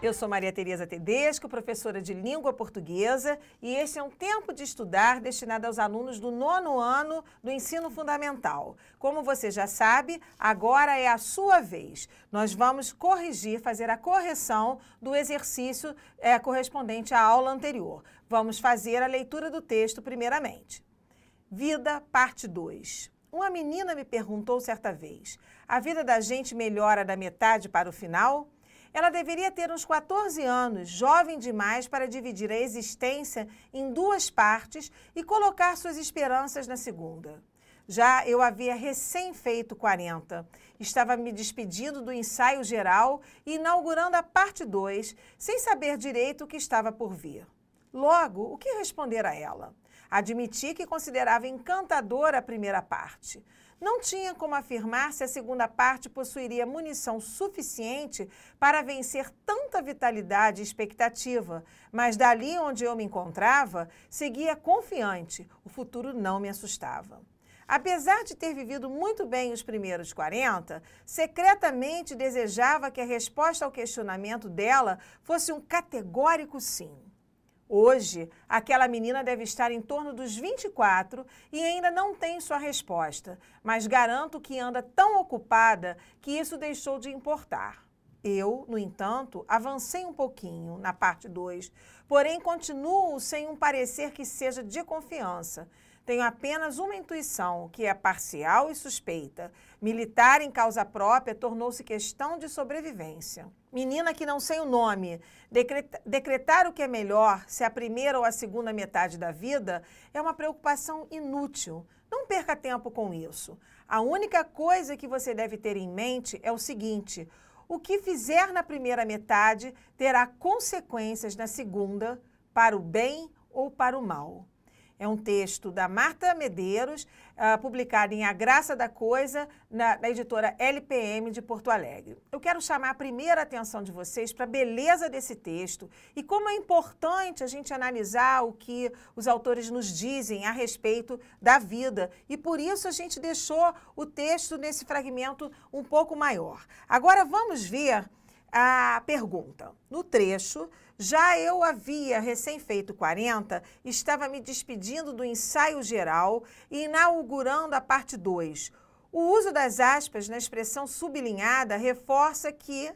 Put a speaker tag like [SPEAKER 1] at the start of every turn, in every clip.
[SPEAKER 1] Eu sou Maria Tereza Tedesco, professora de língua portuguesa, e este é um tempo de estudar destinado aos alunos do nono ano do ensino fundamental. Como você já sabe, agora é a sua vez. Nós vamos corrigir, fazer a correção do exercício é, correspondente à aula anterior. Vamos fazer a leitura do texto primeiramente. Vida, parte 2. Uma menina me perguntou certa vez: a vida da gente melhora da metade para o final? Ela deveria ter uns 14 anos, jovem demais para dividir a existência em duas partes e colocar suas esperanças na segunda. Já eu havia recém feito 40. Estava me despedindo do ensaio geral e inaugurando a parte 2, sem saber direito o que estava por vir. Logo, o que responder a ela? Admiti que considerava encantadora a primeira parte não tinha como afirmar se a segunda parte possuiria munição suficiente para vencer tanta vitalidade e expectativa, mas dali onde eu me encontrava, seguia confiante, o futuro não me assustava. Apesar de ter vivido muito bem os primeiros 40, secretamente desejava que a resposta ao questionamento dela fosse um categórico sim. Hoje, aquela menina deve estar em torno dos 24 e ainda não tem sua resposta, mas garanto que anda tão ocupada que isso deixou de importar. Eu, no entanto, avancei um pouquinho na parte 2, porém continuo sem um parecer que seja de confiança. Tenho apenas uma intuição, que é parcial e suspeita. Militar em causa própria tornou-se questão de sobrevivência. Menina que não sei o nome, decretar o que é melhor, se a primeira ou a segunda metade da vida, é uma preocupação inútil. Não perca tempo com isso. A única coisa que você deve ter em mente é o seguinte: o que fizer na primeira metade terá consequências na segunda, para o bem ou para o mal. É um texto da Marta Medeiros, uh, publicado em A Graça da Coisa, na, na, editora LPM de Porto Alegre. Eu quero chamar a primeira atenção de vocês para a beleza desse texto e como é importante a gente analisar o que os autores nos dizem a respeito da vida. E por isso a gente deixou o texto nesse fragmento um pouco maior. Agora vamos ver a pergunta. No trecho, já eu havia recém-feito 40, estava me despedindo do ensaio geral e inaugurando a parte 2. O uso das aspas na expressão sublinhada reforça que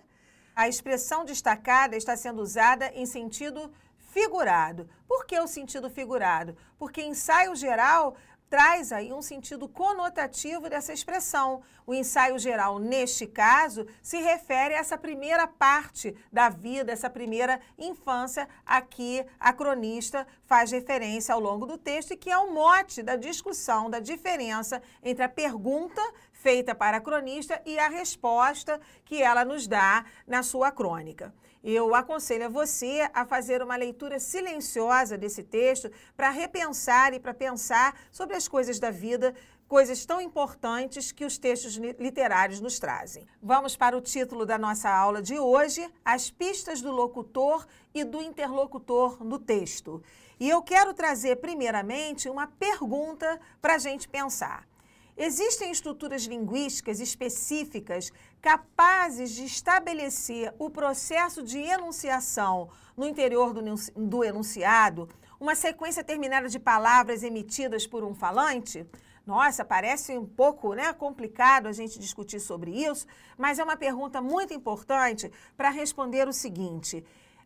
[SPEAKER 1] a expressão destacada está sendo usada em sentido figurado. Por que o sentido figurado? Porque ensaio geral traz aí um sentido conotativo dessa expressão. O ensaio geral, neste caso, se refere a essa primeira parte da vida, essa primeira infância a que a cronista faz referência ao longo do texto e que é o mote da discussão, da diferença entre a pergunta feita para a cronista e a resposta que ela nos dá na sua crônica. Eu aconselho a você a fazer uma leitura silenciosa desse texto para repensar e para pensar sobre as coisas da vida, coisas tão importantes que os textos literários nos trazem. Vamos para o título da nossa aula de hoje: As pistas do locutor e do interlocutor no texto. E eu quero trazer, primeiramente, uma pergunta para a gente pensar. Existem estruturas linguísticas específicas capazes de estabelecer o processo de enunciação no interior do enunciado, uma sequência terminada de palavras emitidas por um falante? Nossa, parece um pouco né, complicado a gente discutir sobre isso, mas é uma pergunta muito importante para responder o seguinte: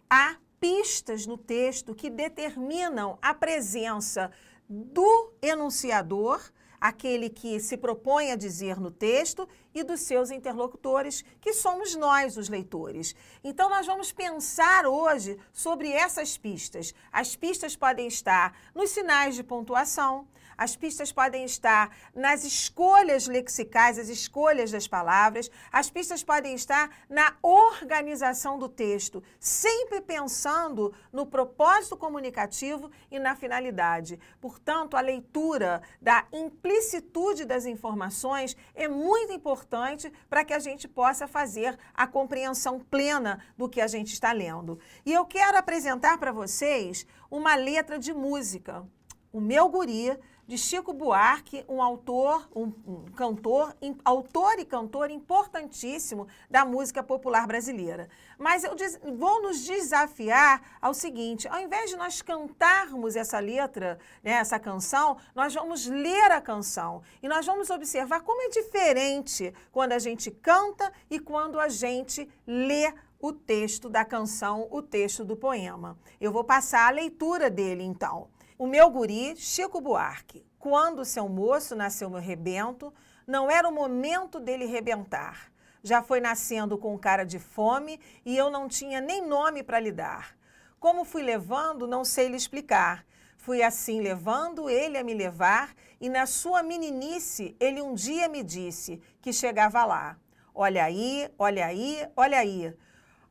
[SPEAKER 1] há pistas no texto que determinam a presença do enunciador aquele que se propõe a dizer no texto e dos seus interlocutores, que somos nós, os leitores. Então, nós vamos pensar hoje sobre essas pistas. As pistas podem estar nos sinais de pontuação, as pistas podem estar nas escolhas lexicais, as escolhas das palavras. As pistas podem estar na organização do texto, sempre pensando no propósito comunicativo e na finalidade. Portanto, a leitura da implicitude das informações é muito importante para que a gente possa fazer a compreensão plena do que a gente está lendo. E eu quero apresentar para vocês uma letra de música. O meu guri de Chico Buarque, um autor, um, um cantor, um, autor e cantor importantíssimo da música popular brasileira. Mas eu vou nos desafiar ao seguinte: ao invés de nós cantarmos essa letra, né, essa canção, nós vamos ler a canção e nós vamos observar como é diferente quando a gente canta e quando a gente lê o texto da canção, o texto do poema. Eu vou passar a leitura dele então. O meu guri, Chico Buarque, quando seu moço nasceu meu rebento, não era o momento dele rebentar. Já foi nascendo com cara de fome e eu não tinha nem nome para lhe dar. Como fui levando, não sei lhe explicar. Fui assim levando ele a me levar, e na sua meninice ele um dia me disse que chegava lá. Olha aí, olha aí, olha aí.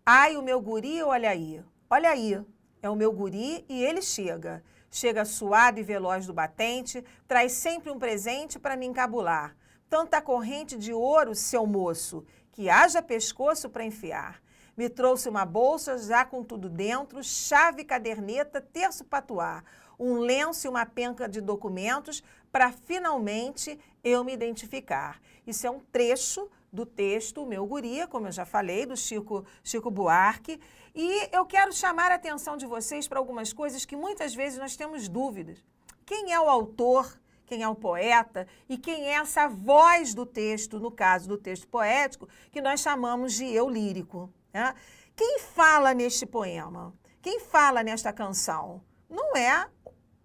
[SPEAKER 1] Ai, o meu guri, olha aí. Olha aí. É o meu guri e ele chega. Chega suado e veloz do batente, traz sempre um presente para me encabular. Tanta corrente de ouro, seu moço, que haja pescoço para enfiar. Me trouxe uma bolsa já com tudo dentro, chave, caderneta, terço patuar, um lenço e uma penca de documentos para finalmente eu me identificar. Isso é um trecho do texto Meu Guria, como eu já falei, do Chico, Chico Buarque. E eu quero chamar a atenção de vocês para algumas coisas que muitas vezes nós temos dúvidas. Quem é o autor? Quem é o poeta e quem é essa voz do texto, no caso do texto poético, que nós chamamos de eu lírico. Né? Quem fala neste poema? Quem fala nesta canção? Não é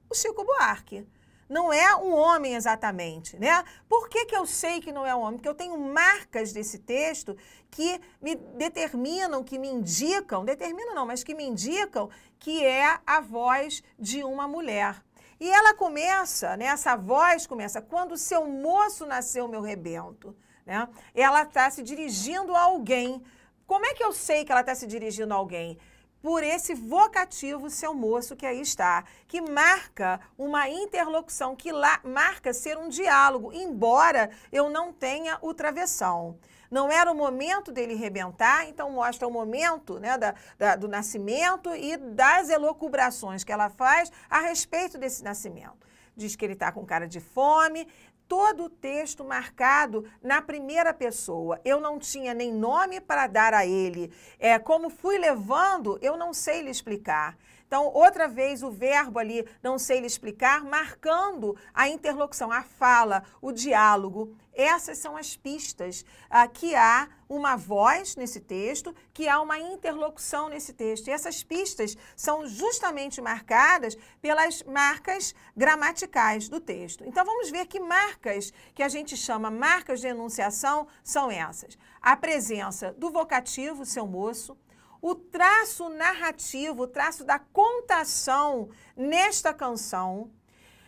[SPEAKER 1] o Chico Buarque não é um homem exatamente, né? Por que, que eu sei que não é um homem? Porque eu tenho marcas desse texto que me determinam, que me indicam, determinam não, mas que me indicam que é a voz de uma mulher. E ela começa, né, essa voz começa, quando seu moço nasceu, meu rebento. Né? Ela está se dirigindo a alguém. Como é que eu sei que ela está se dirigindo a alguém? por esse vocativo seu moço que aí está, que marca uma interlocução, que lá marca ser um diálogo, embora eu não tenha o travessão. Não era o momento dele rebentar, então mostra o momento né, da, da, do nascimento e das elocubrações que ela faz a respeito desse nascimento diz que ele está com cara de fome, todo o texto marcado na primeira pessoa. Eu não tinha nem nome para dar a ele. É, como fui levando, eu não sei lhe explicar. Então, outra vez, o verbo ali, não sei lhe explicar, marcando a interlocução, a fala, o diálogo. Essas são as pistas ah, que há uma voz nesse texto, que há uma interlocução nesse texto. E essas pistas são justamente marcadas pelas marcas gramaticais do texto. Então vamos ver que marcas que a gente chama marcas de enunciação são essas. A presença do vocativo, seu moço, o traço narrativo, o traço da contação nesta canção,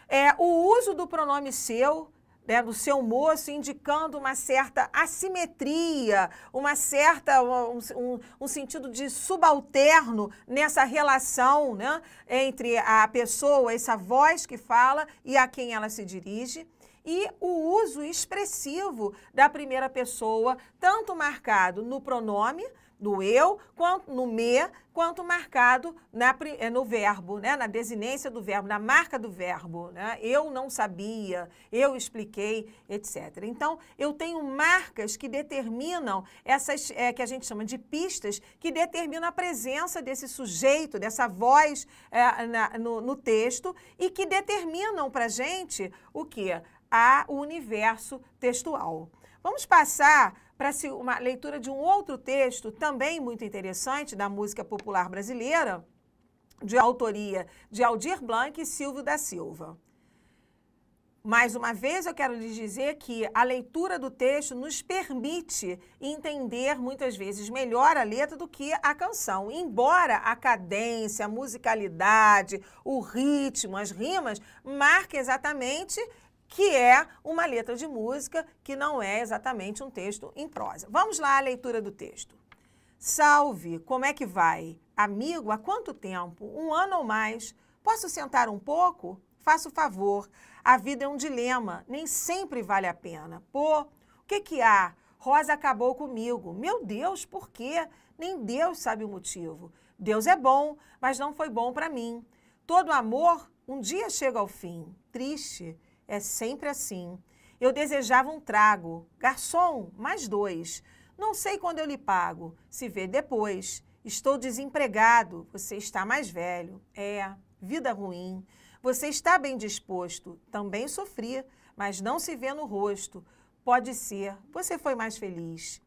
[SPEAKER 1] é o uso do pronome seu, né, do seu moço, indicando uma certa assimetria, uma certa, um, um, um sentido de subalterno nessa relação né, entre a pessoa, essa voz que fala e a quem ela se dirige e o uso expressivo da primeira pessoa, tanto marcado no pronome no eu, quanto no me, quanto marcado na, eh, no verbo, né? na desinência do verbo, na marca do verbo. Né? Eu não sabia, eu expliquei, etc. Então, eu tenho marcas que determinam essas é, que a gente chama de pistas, que determinam a presença desse sujeito, dessa voz é, na, no, no texto e que determinam para gente o que? o universo textual. Vamos passar para uma leitura de um outro texto também muito interessante da música popular brasileira, de autoria de Aldir Blanc e Silvio da Silva. Mais uma vez, eu quero lhes dizer que a leitura do texto nos permite entender muitas vezes melhor a letra do que a canção. Embora a cadência, a musicalidade, o ritmo, as rimas marque exatamente que é uma letra de música que não é exatamente um texto em prosa. Vamos lá à leitura do texto. Salve, como é que vai? Amigo, há quanto tempo? Um ano ou mais? Posso sentar um pouco? Faça o favor. A vida é um dilema, nem sempre vale a pena. Pô, o que que há? Rosa acabou comigo. Meu Deus, por quê? Nem Deus sabe o motivo. Deus é bom, mas não foi bom para mim. Todo amor um dia chega ao fim. Triste. É sempre assim. Eu desejava um trago. Garçom, mais dois. Não sei quando eu lhe pago. Se vê depois. Estou desempregado. Você está mais velho. É, vida ruim. Você está bem disposto. Também sofri, mas não se vê no rosto. Pode ser. Você foi mais feliz.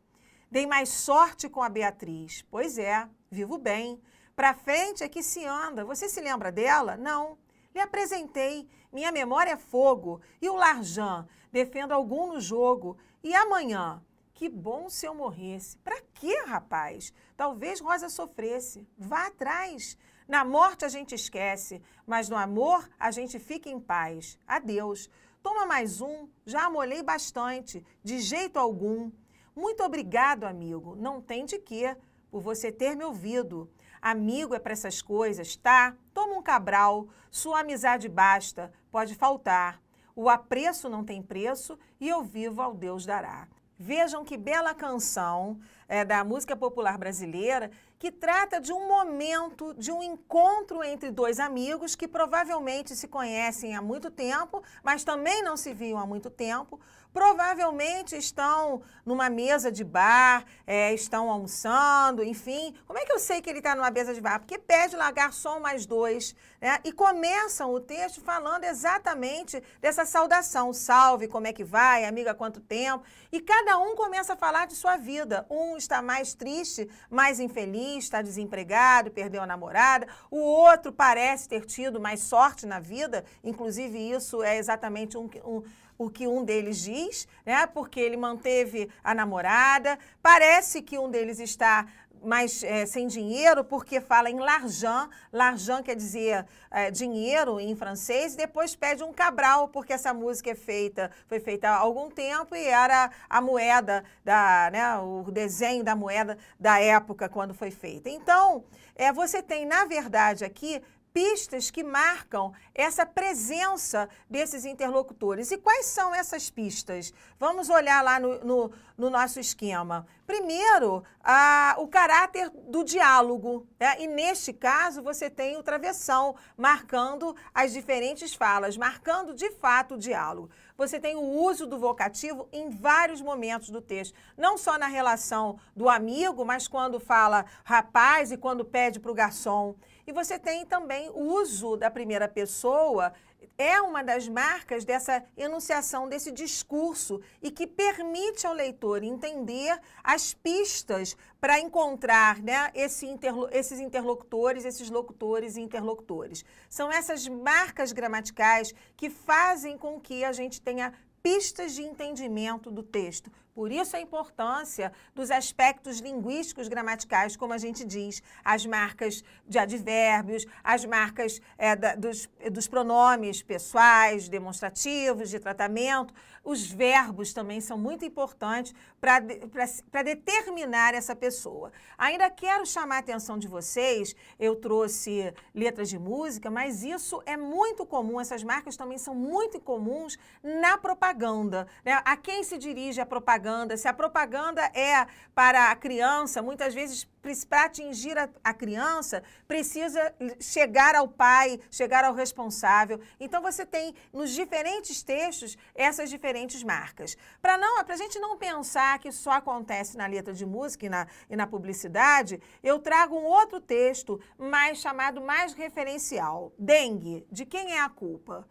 [SPEAKER 1] Dei mais sorte com a Beatriz. Pois é, vivo bem. Para frente é que se anda. Você se lembra dela? Não. Lhe apresentei Minha Memória é Fogo e o Larjan. Defendo algum no jogo. E amanhã? Que bom se eu morresse. Pra quê, rapaz? Talvez Rosa sofresse. Vá atrás. Na morte a gente esquece, mas no amor a gente fica em paz. Adeus. Toma mais um, já amolei bastante, de jeito algum. Muito obrigado, amigo. Não tem de quê, por você ter me ouvido. Amigo é para essas coisas, tá? Toma um cabral, sua amizade basta, pode faltar. O apreço não tem preço e eu vivo ao Deus dará. Vejam que bela canção é, da música popular brasileira que trata de um momento, de um encontro entre dois amigos que provavelmente se conhecem há muito tempo, mas também não se viam há muito tempo, provavelmente estão numa mesa de bar, é, estão almoçando, enfim. Como é que eu sei que ele está numa mesa de bar? Porque pede lá só um mais dois, né? E começam o texto falando exatamente dessa saudação. Salve, como é que vai? Amiga, quanto tempo? E cada um começa a falar de sua vida. Um está mais triste, mais infeliz, está desempregado, perdeu a namorada. O outro parece ter tido mais sorte na vida. Inclusive, isso é exatamente um, um o que um deles diz, né? Porque ele manteve a namorada. Parece que um deles está mais é, sem dinheiro, porque fala em l'argent. L'argent quer dizer é, dinheiro em francês, e depois pede um cabral, porque essa música é feita, foi feita há algum tempo e era a moeda, da, né, o desenho da moeda da época quando foi feita. Então, é, você tem, na verdade, aqui pistas que marcam essa presença desses interlocutores. E quais são essas pistas? Vamos olhar lá no, no, no nosso esquema. Primeiro, a, o caráter do diálogo. Né? E neste caso, você tem o travessão marcando as diferentes falas, marcando de fato o diálogo. Você tem o uso do vocativo em vários momentos do texto, não só na relação do amigo, mas quando fala rapaz e quando pede para o garçom. E você tem também o uso da primeira pessoa, é uma das marcas dessa enunciação, desse discurso, e que permite ao leitor entender as pistas para encontrar né, esse interlo esses interlocutores, esses locutores e interlocutores. São essas marcas gramaticais que fazem com que a gente tenha pistas de entendimento do texto, por isso a importância dos aspectos linguísticos gramaticais, como a gente diz, as marcas de advérbios, as marcas é, da, dos, dos pronomes pessoais, demonstrativos, de tratamento. Os verbos também são muito importantes para determinar essa pessoa. Ainda quero chamar a atenção de vocês, eu trouxe letras de música, mas isso é muito comum, essas marcas também são muito comuns na propaganda. Né? A quem se dirige a propaganda? propaganda, se a propaganda é para a criança, muitas vezes para atingir a, a, criança, precisa chegar ao pai, chegar ao responsável. Então você tem nos diferentes textos essas diferentes marcas. Para não, para a gente não pensar que só acontece na letra de música e na, e na publicidade, eu trago um outro texto mais chamado mais referencial, Dengue, de quem é a culpa?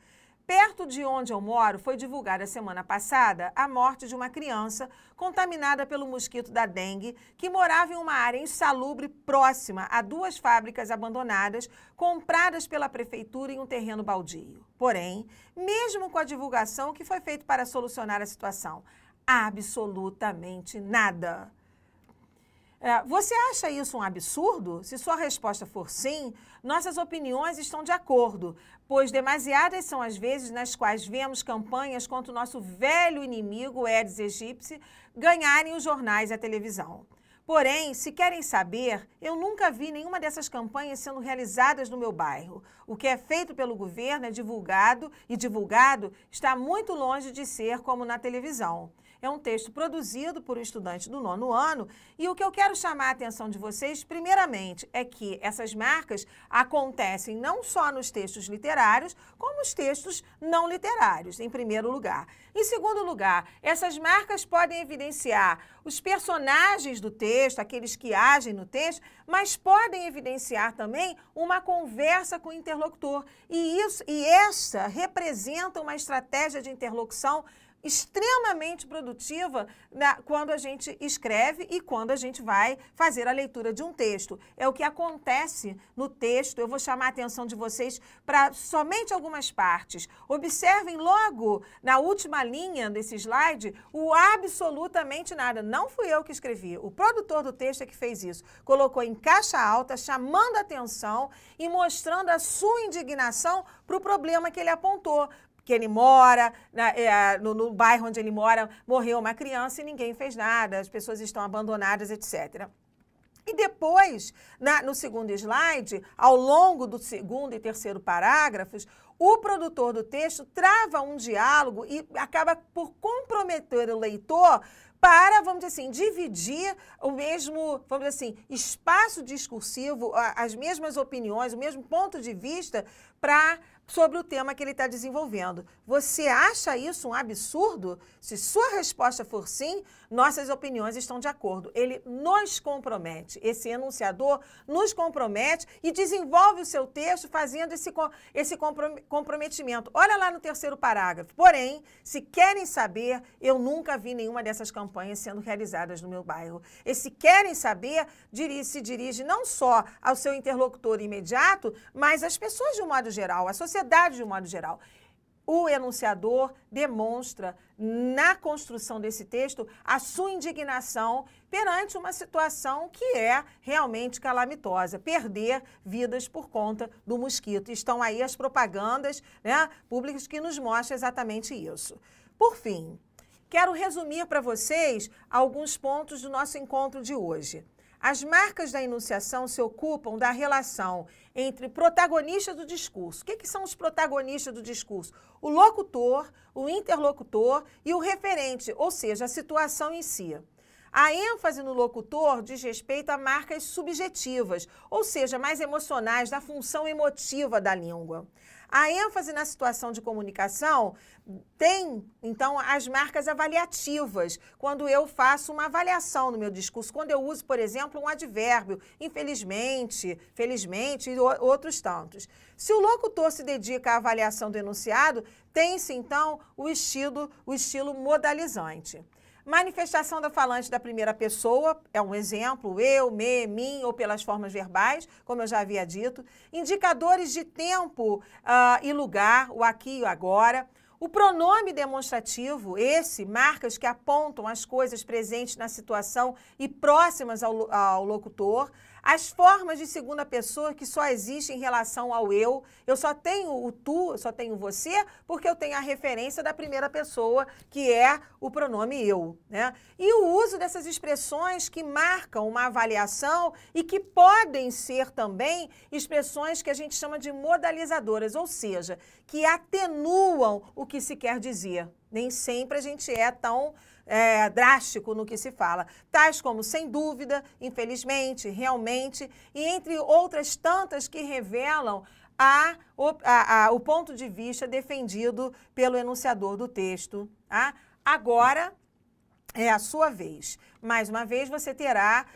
[SPEAKER 1] Perto de onde eu moro, foi divulgada semana passada a morte de uma criança contaminada pelo mosquito da dengue que morava em uma área insalubre próxima a duas fábricas abandonadas compradas pela prefeitura em um terreno baldio. Porém, mesmo com a divulgação que foi feita para solucionar a situação, absolutamente nada. É, você acha isso um absurdo? Se sua resposta for sim, nossas opiniões estão de acordo, pois demasiadas são as vezes nas quais vemos campanhas contra o nosso velho inimigo, Eds Egípcio, ganharem os jornais e a televisão. Porém, se querem saber, eu nunca vi nenhuma dessas campanhas sendo realizadas no meu bairro. O que é feito pelo governo é divulgado e divulgado está muito longe de ser como na televisão. É um texto produzido por um estudante do nono ano e o que eu quero chamar a atenção de vocês, primeiramente, é que essas marcas acontecem não só nos textos literários, como nos textos não literários, em primeiro lugar. Em segundo lugar, essas marcas podem evidenciar os personagens do texto, aqueles que agem no texto, mas podem evidenciar também uma conversa com o interlocutor. E isso e essa representa uma estratégia de interlocução extremamente produtiva na, né, quando a gente escreve e quando a gente vai fazer a leitura de um texto. É o que acontece no texto. Eu vou chamar a atenção de vocês para somente algumas partes. Observem logo na última linha desse slide o absolutamente nada. Não fui eu que escrevi. O produtor do texto é que fez isso. Colocou em caixa alta, chamando a atenção e mostrando a sua indignação para o problema que ele apontou que ele mora, na, né, é, no, no bairro onde ele mora, morreu uma criança e ninguém fez nada, as pessoas estão abandonadas, etc. E depois, na, no segundo slide, ao longo do segundo e terceiro parágrafos, o produtor do texto trava um diálogo e acaba por comprometer o leitor para, vamos dizer assim, dividir o mesmo, vamos dizer assim, espaço discursivo, as mesmas opiniões, o mesmo ponto de vista para sobre o tema que ele está desenvolvendo. Você acha isso um absurdo? Se sua resposta for sim, nossas opiniões estão de acordo. Ele nos compromete, esse enunciador nos compromete e desenvolve o seu texto fazendo esse, esse comprometimento. Olha lá no terceiro parágrafo. Porém, se querem saber, eu nunca vi nenhuma dessas campanhas sendo realizadas no meu bairro. E se querem saber, dirige, se dirige não só ao seu interlocutor imediato, mas às pessoas de um modo geral, à sociedade de um modo geral o enunciador demonstra, na construção desse texto, a sua indignação perante uma situação que é realmente calamitosa, perder vidas por conta do mosquito. Estão aí as propagandas né, públicas que nos mostram exatamente isso. Por fim, quero resumir para vocês alguns pontos do nosso encontro de hoje. As marcas da enunciação se ocupam da relação entre protagonista do discurso. O que, que, são os protagonistas do discurso? O locutor, o interlocutor e o referente, ou seja, a situação em si. A ênfase no locutor diz respeito a marcas subjetivas, ou seja, mais emocionais, da função emotiva da língua. A ênfase na situação de comunicação tem, então, as marcas avaliativas. Quando eu faço uma avaliação no meu discurso, quando eu uso, por exemplo, um advérbio, infelizmente, felizmente e outros tantos. Se o locutor se dedica à avaliação do enunciado, tem-se, então, o estilo, o estilo modalizante. Manifestação da falante da primeira pessoa é um exemplo, eu, me, mim, ou pelas formas verbais, como eu já havia dito. Indicadores de tempo uh, e lugar, o aqui e o agora. O pronome demonstrativo, esse, marcas que apontam as coisas presentes na situação e próximas ao, ao locutor. As formas de segunda pessoa que só existem em relação ao eu, eu só tenho o tu, eu só tenho você, porque eu tenho a referência da primeira pessoa, que é o pronome eu. Né? E o uso dessas expressões que marcam uma avaliação e que podem ser também expressões que a gente chama de modalizadoras, ou seja, que atenuam o que se quer dizer. Nem sempre a gente é tão é, drástico no que se fala, tais como Sem Dúvida, Infelizmente, Realmente, e entre outras tantas que revelam a, a, a, o ponto de vista defendido pelo enunciador do texto. Tá? Agora é a sua vez. Mais uma vez, você terá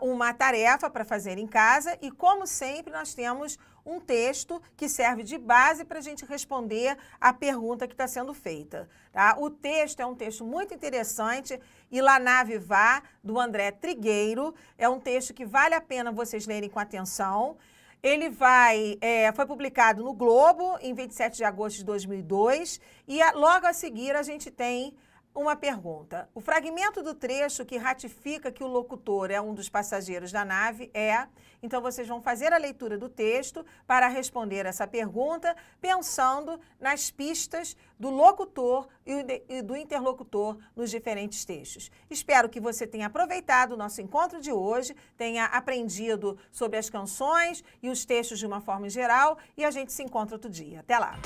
[SPEAKER 1] uh, uma tarefa para fazer em casa e, como sempre, nós temos um texto que serve de base para a gente responder a pergunta que está sendo feita. Tá? O texto é um texto muito interessante, Ilaná Vá, do André Trigueiro. É um texto que vale a pena vocês lerem com atenção. Ele vai, é, foi publicado no Globo em 27 de agosto de 2002 e a, logo a seguir a gente tem uma pergunta. O fragmento do trecho que ratifica que o locutor é um dos passageiros da nave é. Então, vocês vão fazer a leitura do texto para responder essa pergunta, pensando nas pistas do locutor e do interlocutor nos diferentes textos. Espero que você tenha aproveitado o nosso encontro de hoje, tenha aprendido sobre as canções e os textos de uma forma geral, e a gente se encontra outro dia. Até lá!